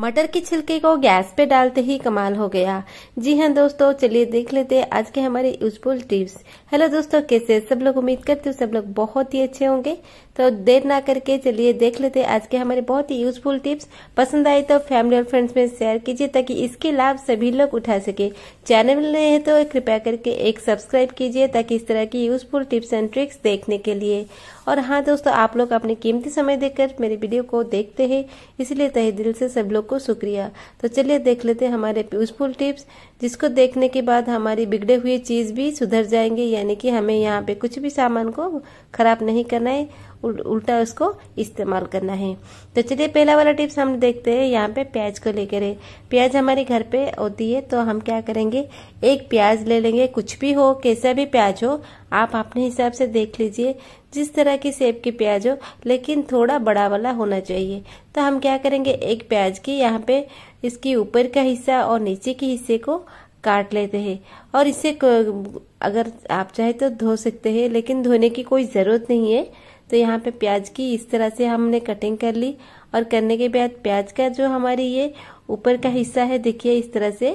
मटर के छिलके को गैस पे डालते ही कमाल हो गया जी हाँ दोस्तों चलिए देख लेते हैं आज के हमारे यूजफुल टिप्स हेलो दोस्तों कैसे सब लोग उम्मीद करते हो सब लोग बहुत ही अच्छे होंगे तो देर ना करके चलिए देख लेते आज के हमारे बहुत ही यूजफुल टिप्स पसंद आए तो फैमिली और फ्रेंड्स में शेयर कीजिए ताकि इसके लाभ सभी लोग उठा सके चैनल नए है तो कृपया करके एक सब्सक्राइब कीजिए ताकि इस तरह की यूजफुल टिप्स एंड ट्रिक्स देखने के लिए और हाँ दोस्तों आप लोग अपने कीमती समय देकर मेरे वीडियो को देखते हैं इसलिए तहे दिल से सब लोग को शुक्रिया तो चलिए देख लेते हैं हमारे यूजफुल टिप्स जिसको देखने के बाद हमारी बिगड़े हुए चीज़ भी सुधर जाएंगे यानी कि हमें यहाँ पे कुछ भी सामान को खराब नहीं करना है उल, उल्टा उसको इस्तेमाल करना है तो चलिए पहला वाला टिप्स हम देखते हैं यहाँ पे प्याज को लेकर है प्याज हमारे घर पे होती है तो हम क्या करेंगे एक प्याज ले लेंगे कुछ भी हो कैसा भी प्याज हो आप अपने हिसाब से देख लीजिए जिस तरह की सेब की प्याज हो लेकिन थोड़ा बड़ा वाला होना चाहिए तो हम क्या करेंगे एक प्याज की यहाँ पे इसकी ऊपर का हिस्सा और नीचे के हिस्से को काट लेते हैं और इसे अगर आप चाहे तो धो सकते हैं लेकिन धोने की कोई ज़रूरत नहीं है तो यहाँ पे प्याज की इस तरह से हमने कटिंग कर ली और करने के बाद प्याज का जो हमारी ये ऊपर का हिस्सा है देखिए इस तरह से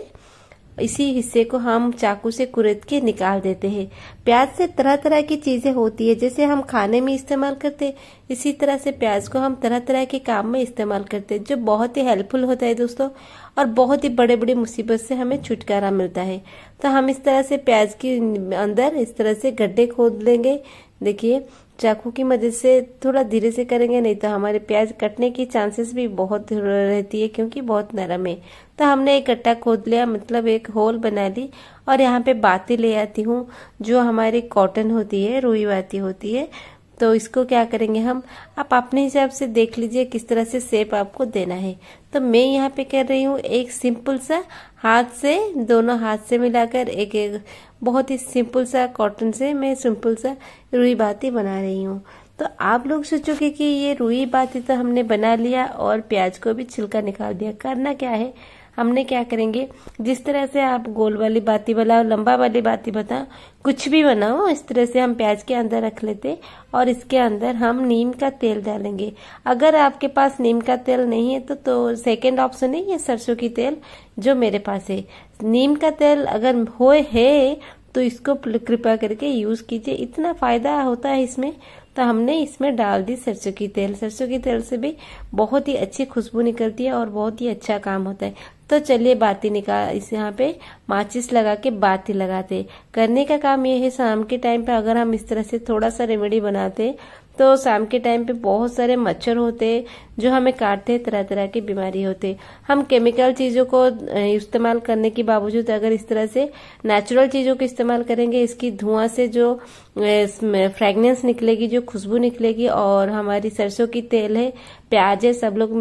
इसी हिस्से को हम चाकू से कुरेद के निकाल देते हैं प्याज से तरह तरह की चीजें होती है जैसे हम खाने में इस्तेमाल करते हैं इसी तरह से प्याज को हम तरह तरह के काम में इस्तेमाल करते हैं जो बहुत ही हेल्पफुल होता है दोस्तों और बहुत ही बड़े बड़े मुसीबत से हमें छुटकारा मिलता है तो हम इस तरह से प्याज के अंदर इस तरह से गड्ढे खोद लेंगे देखिए चाकू की मदद से थोड़ा धीरे से करेंगे नहीं तो हमारे प्याज कटने की चांसेस भी बहुत रहती है क्योंकि बहुत नरम है तो हमने एक कट्टा खोद लिया मतलब एक होल बना ली और यहाँ पे बाती ले आती हूँ जो हमारी कॉटन होती है रुई बाती होती है तो इसको क्या करेंगे हम आप अपने हिसाब से देख लीजिए किस तरह से शेप आपको देना है तो मैं यहाँ पे कर रही हूँ एक सिंपल सा हाथ से दोनों हाथ से मिलाकर एक एक बहुत ही सिंपल सा कॉटन से मैं सिंपल सा रुई बाती बना रही हूँ तो आप लोग सोचोगे कि ये रुई बाती तो हमने बना लिया और प्याज को भी छिलका निकाल दिया करना क्या है हमने क्या करेंगे जिस तरह से आप गोल वाली बाती बनाओ लंबा वाली बाती बताओ कुछ भी बनाओ इस तरह से हम प्याज के अंदर रख लेते और इसके अंदर हम नीम का तेल डालेंगे अगर आपके पास नीम का तेल नहीं है तो तो सेकेंड ऑप्शन है ये सरसों की तेल जो मेरे पास है नीम का तेल अगर हो है तो इसको कृपा करके यूज कीजिए इतना फायदा होता है इसमें तो हमने इसमें डाल दी सरसों की तेल सरसों की तेल से भी बहुत ही अच्छी खुशबू निकलती है और बहुत ही अच्छा काम होता है तो चलिए बाती निकाल इस यहाँ पे माचिस लगा के बाती लगाते करने का काम ये है शाम के टाइम पे अगर हम इस तरह से थोड़ा सा रेमेडी बनाते तो शाम के टाइम पे बहुत सारे मच्छर होते जो हमें काटते तरह तरह की बीमारी होते हम केमिकल चीज़ों को इस्तेमाल करने के बावजूद अगर इस तरह से नेचुरल चीज़ों को इस्तेमाल करेंगे इसकी धुआं से जो फ्रेगनेंस निकलेगी जो खुशबू निकलेगी और हमारी सरसों की तेल है प्याजे सब लोग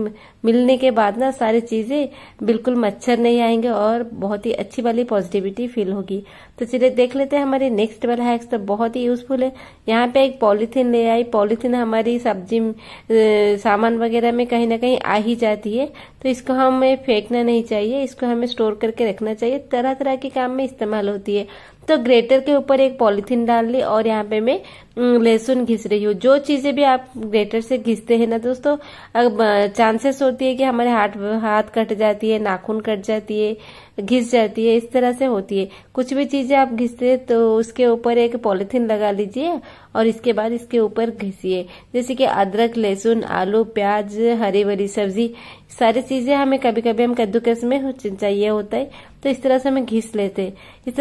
मिलने के बाद ना सारी चीज़ें बिल्कुल मच्छर नहीं आएंगे और बहुत ही अच्छी वाली पॉजिटिविटी फील होगी तो चलिए देख लेते हैं हमारे नेक्स्ट वाला हैक्स तो बहुत ही यूजफुल है यहाँ पे एक पॉलीथिन ले आई पॉलीथिन हमारी सब्जी सामान वगैरह में कहीं ना कहीं आ ही जाती है तो इसको हमें फेंकना नहीं चाहिए इसको हमें स्टोर करके रखना चाहिए तरह तरह के काम में इस्तेमाल होती है तो ग्रेटर के ऊपर एक पॉलीथीन डाल ली और यहाँ पे मैं लहसुन घिस रही हूँ जो चीजें भी आप ग्रेटर से घिसते हैं ना दोस्तों चांसेस होती है कि हमारे हाथ हाथ कट जाती है नाखून कट जाती है घिस जाती है इस तरह से होती है कुछ भी चीजें आप घिसते हैं तो उसके ऊपर एक पॉलीथीन लगा लीजिए और इसके बाद इसके ऊपर घिसिए जैसे कि अदरक लहसुन आलू प्याज हरी भरी सब्जी सारी चीजें हमें कभी कभी हम कद्दूकस में चाहिए होता है तो इस तरह से हमें घिस लेते हैं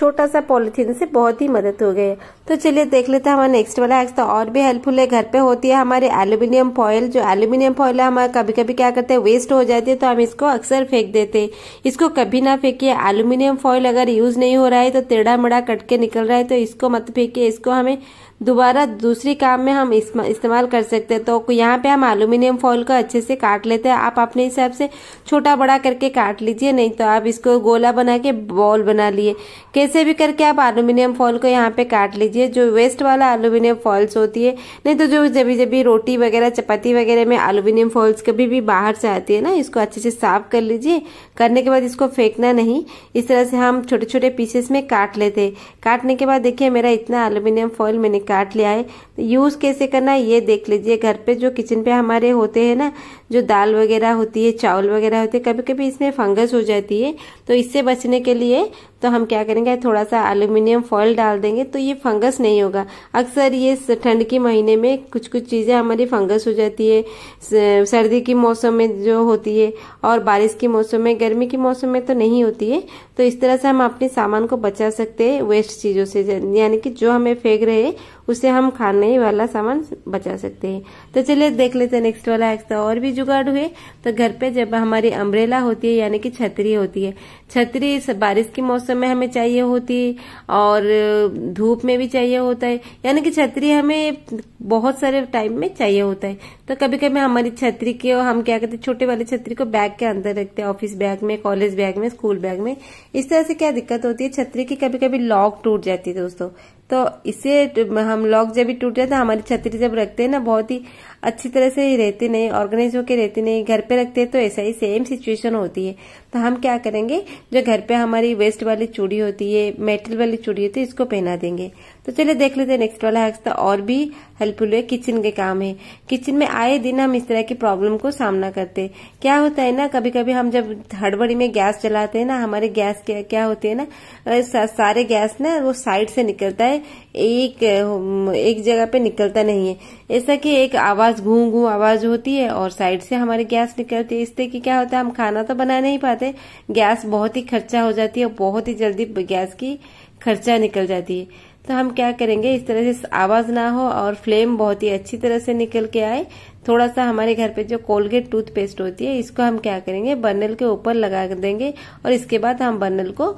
छोटा सा पॉलिथीन से बहुत ही मदद हो गई तो चलिए देख लेते हैं हमारा नेक्स्ट वाला हैक्स तो और भी हेल्पफुल है घर पे होती है हमारे एल्यूमिनियम फॉयल जो एल्यूमिनियम फॉयल है हमारे कभी कभी क्या करते हैं वेस्ट हो जाती है तो हम इसको अक्सर फेंक देते इसको कभी ना फेंकिए एल्यूमिनियम फॉयल अगर यूज नहीं हो रहा है तो टेढ़ा मेढ़ा कट के निकल रहा है तो इसको मत फेंकिए इसको हमें दोबारा दूसरी काम में हम इस्तेमाल कर सकते हैं तो यहाँ पे हम एलुमिनियम फॉल को अच्छे से काट लेते हैं आप अपने हिसाब से छोटा बड़ा करके काट लीजिए नहीं तो आप इसको गोला बना के बॉल बना लिए कैसे भी करके आप एलुमिनियम फॉल को यहाँ पे काट लीजिए जो वेस्ट वाला एलुमिनियम फॉल्स होती है नहीं तो जो जब जब रोटी वगैरह चपाती वगैरह में एलुमिनियम फॉल्स कभी भी बाहर से आती है ना इसको अच्छे से साफ कर लीजिए करने के बाद इसको फेंकना नहीं इस तरह से हम छोटे छोटे पीसेस में काट लेते हैं काटने के बाद देखिए मेरा इतना एलुमिनियम फॉल मैंने काट लिया है तो यूज़ कैसे करना है ये देख लीजिए घर पे जो किचन पे हमारे होते हैं ना जो दाल वगैरह होती है चावल वगैरह होते हैं कभी कभी इसमें फंगस हो जाती है तो इससे बचने के लिए तो हम क्या करेंगे थोड़ा सा एल्यूमिनियम फॉइल डाल देंगे तो ये फंगस नहीं होगा अक्सर ये ठंड के महीने में कुछ कुछ चीज़ें हमारी फंगस हो जाती है सर्दी के मौसम में जो होती है और बारिश के मौसम में गर्मी के मौसम में तो नहीं होती है तो इस तरह से हम अपने सामान को बचा सकते हैं वेस्ट चीज़ों से यानी कि जो हमें फेंक रहे हैं उससे हम खाने वाला सामान बचा सकते हैं तो चलिए देख लेते हैं नेक्स्ट वाला एक्स तो और भी जुगाड़ हुए तो घर पे जब हमारी अम्ब्रेला होती है यानी कि छतरी होती है छतरी बारिश के मौसम में हमें चाहिए होती है और धूप में भी चाहिए होता है यानी कि छतरी हमें बहुत सारे टाइम में चाहिए होता है तो कभी कभी हमारी छतरी के हम क्या कहते हैं छोटे वाले छतरी को बैग के अंदर रखते हैं ऑफिस बैग में कॉलेज बैग में स्कूल बैग में इस तरह से क्या दिक्कत होती है छतरी की कभी कभी लॉक टूट जाती है दोस्तों तो इसे हम लॉक जब भी टूट जाता तो है हमारी छतरी जब रखते हैं ना बहुत ही अच्छी तरह से रहते नहीं ऑर्गेनाइज होकर रहते नहीं घर पे रखते तो ऐसा ही सेम सिचुएशन होती है तो हम क्या करेंगे जो घर पे हमारी वेस्ट वाली चूड़ी होती है मेटल वाली चूड़ी होती है इसको पहना देंगे तो चलिए देख लेते हैं नेक्स्ट वाला हैक्स तो और भी हेल्पफुल है किचन के काम है किचन में आए दिन हम इस तरह की प्रॉब्लम को सामना करते क्या होता है ना कभी कभी हम जब हड़बड़ी में गैस चलाते हैं ना हमारे गैस क्या, क्या होते हैं ना सारे गैस ना वो साइड से निकलता है एक एक जगह पे निकलता नहीं है ऐसा कि एक आवाज पास घूं घूं आवाज होती है और साइड से हमारी गैस निकलती है इससे कि क्या होता है हम खाना तो बना नहीं पाते गैस बहुत ही खर्चा हो जाती है और बहुत ही जल्दी गैस की खर्चा निकल जाती है तो हम क्या करेंगे इस तरह से आवाज ना हो और फ्लेम बहुत ही अच्छी तरह से निकल के आए थोड़ा सा हमारे घर पे जो कोलगेट टूथपेस्ट होती है इसको हम क्या करेंगे बर्नल के ऊपर लगा देंगे और इसके बाद हम बर्नल को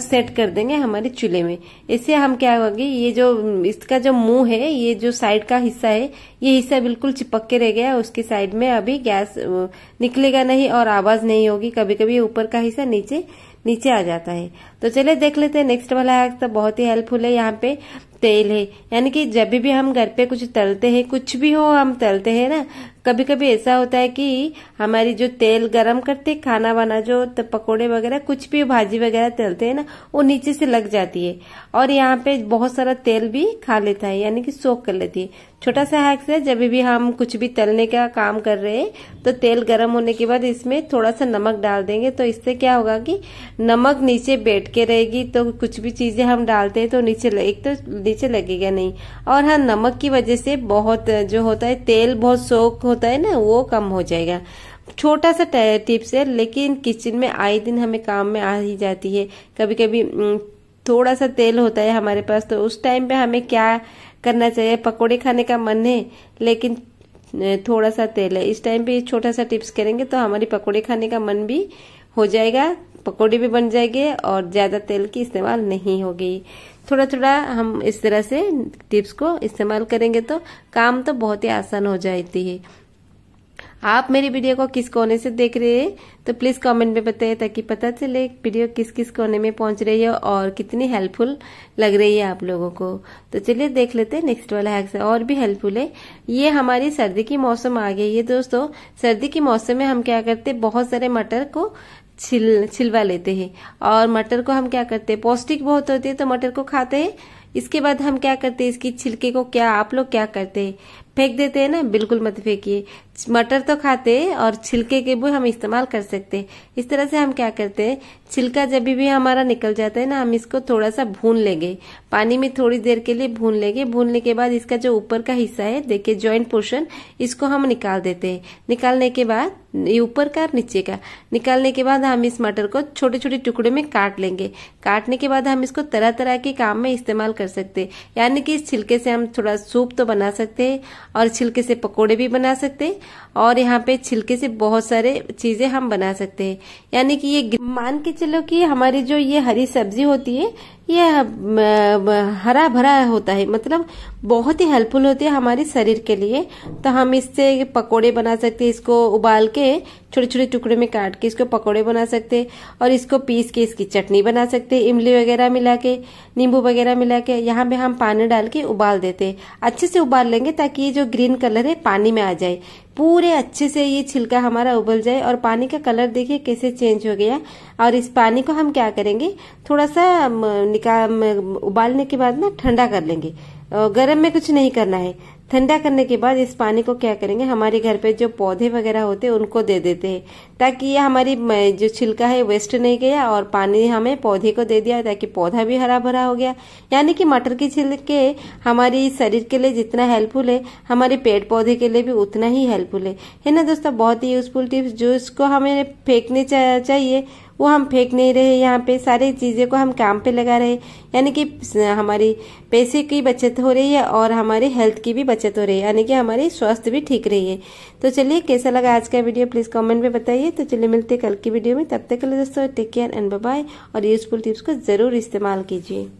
सेट कर देंगे हमारे चूल्हे में इससे हम क्या होगी ये जो इसका जो मुंह है ये जो साइड का हिस्सा है ये हिस्सा बिल्कुल चिपक के रह गया उसकी साइड में अभी गैस निकलेगा नहीं और आवाज नहीं होगी कभी कभी ऊपर का हिस्सा नीचे नीचे आ जाता है तो चलिए देख लेते हैं नेक्स्ट वाला हैक तो बहुत ही हेल्पफुल है यहाँ पे तेल है यानी कि जब भी हम घर पे कुछ तलते हैं कुछ भी हो हम तलते हैं ना कभी कभी ऐसा होता है कि हमारी जो तेल गरम करते खाना वाना जो तो पकोड़े वगैरह कुछ भी भाजी वगैरह तलते हैं ना वो नीचे से लग जाती है और यहाँ पे बहुत सारा तेल भी खा लेता है यानी कि सोख कर लेती है छोटा सा हैक्स है जब भी हम कुछ भी तलने का काम कर रहे हैं तो तेल गर्म होने के बाद इसमें थोड़ा सा नमक डाल देंगे तो इससे क्या होगा कि नमक नीचे बैठ लटके रहेगी तो कुछ भी चीज़ें हम डालते हैं तो नीचे एक तो नीचे लगेगा नहीं और हाँ नमक की वजह से बहुत जो होता है तेल बहुत सोख होता है ना वो कम हो जाएगा छोटा सा टिप्स है लेकिन किचन में आए दिन हमें काम में आ ही जाती है कभी कभी थोड़ा सा तेल होता है हमारे पास तो उस टाइम पे हमें क्या करना चाहिए पकोड़े खाने का मन है लेकिन थोड़ा सा तेल है इस टाइम पे छोटा सा टिप्स करेंगे तो हमारी पकोड़े खाने का मन भी हो जाएगा पकौड़ी भी बन जाएगी और ज़्यादा तेल की इस्तेमाल नहीं होगी थोड़ा थोड़ा हम इस तरह से टिप्स को इस्तेमाल करेंगे तो काम तो बहुत ही आसान हो जाती है आप मेरी वीडियो को किस कोने से देख रहे हैं तो प्लीज़ कमेंट में बताइए ताकि पता चले वीडियो किस किस कोने में पहुंच रही है और कितनी हेल्पफुल लग रही है आप लोगों को तो चलिए देख लेते हैं नेक्स्ट वाला हैक्स और भी हेल्पफुल है ये हमारी सर्दी की मौसम आ गई है दोस्तों सर्दी के मौसम में हम क्या करते हैं बहुत सारे मटर को छिल छिलवा लेते हैं और मटर को हम क्या करते हैं पौष्टिक बहुत होती है तो मटर को खाते हैं इसके बाद हम क्या करते हैं इसकी छिलके को क्या आप लोग क्या करते हैं फेंक देते हैं ना बिल्कुल मत फेंकिए मटर तो खाते हैं और छिलके के भी हम इस्तेमाल कर सकते हैं इस तरह से हम क्या करते हैं छिलका जब भी हमारा निकल जाता है ना हम इसको थोड़ा सा भून लेंगे पानी में थोड़ी देर के लिए भून लेंगे भूनने के बाद इसका जो ऊपर का हिस्सा है देखिए ज्वाइंट पोर्शन इसको हम निकाल देते हैं निकालने के बाद ये ऊपर का और नीचे का निकालने के बाद हम इस मटर को छोटे छोटे टुकड़े में काट लेंगे काटने के बाद हम इसको तरह तरह के काम में इस्तेमाल कर सकते हैं यानी कि इस छिलके से हम थोड़ा सूप तो बना सकते हैं और छिलके से पकोड़े भी बना सकते हैं और यहाँ पे छिलके से बहुत सारे चीजें हम बना सकते हैं यानी कि ये मान के चलो कि हमारी जो ये हरी सब्जी होती है ये हरा भरा होता है मतलब बहुत ही हेल्पफुल होती है हमारे शरीर के लिए तो हम इससे पकोड़े बना सकते हैं इसको उबाल के छोटे छोटे टुकड़े में काट के इसको पकोड़े बना सकते हैं और इसको पीस के इसकी चटनी बना सकते हैं इमली वगैरह मिला के नींबू वगैरह मिला के यहाँ पे हम पानी डाल के उबाल देते हैं अच्छे से उबाल लेंगे ताकि ये जो ग्रीन कलर है पानी में आ जाए पूरे अच्छे से ये छिलका हमारा उबल जाए और पानी का कलर देखिए कैसे चेंज हो गया और इस पानी को हम क्या करेंगे थोड़ा सा निकाल उबालने के बाद ना ठंडा कर लेंगे गर्म में कुछ नहीं करना है ठंडा करने के बाद इस पानी को क्या करेंगे हमारे घर पे जो पौधे वगैरह होते हैं उनको दे देते हैं ताकि ये हमारी जो छिलका है वेस्ट नहीं गया और पानी हमें पौधे को दे दिया ताकि पौधा भी हरा भरा हो गया यानी कि मटर के छिलके हमारी शरीर के लिए जितना हेल्पफुल है हमारे पेड़ पौधे के लिए भी उतना ही हेल्पफुल है है ना दोस्तों बहुत ही यूजफुल टिप्स जो इसको हमें फेंकने चाहिए वो हम फेंक नहीं रहे यहाँ पे सारी चीज़ें को हम काम पे लगा रहे यानी कि हमारी पैसे की बचत हो रही है और हमारी हेल्थ की भी बचत हो रही है यानी कि हमारी स्वास्थ्य भी ठीक रही है तो चलिए कैसा लगा आज का वीडियो प्लीज़ कॉमेंट में बताइए तो चलिए मिलते कल की वीडियो में तब तक के लिए दोस्तों टेक केयर एंड बाय और यूजफुल टिप्स को ज़रूर इस्तेमाल कीजिए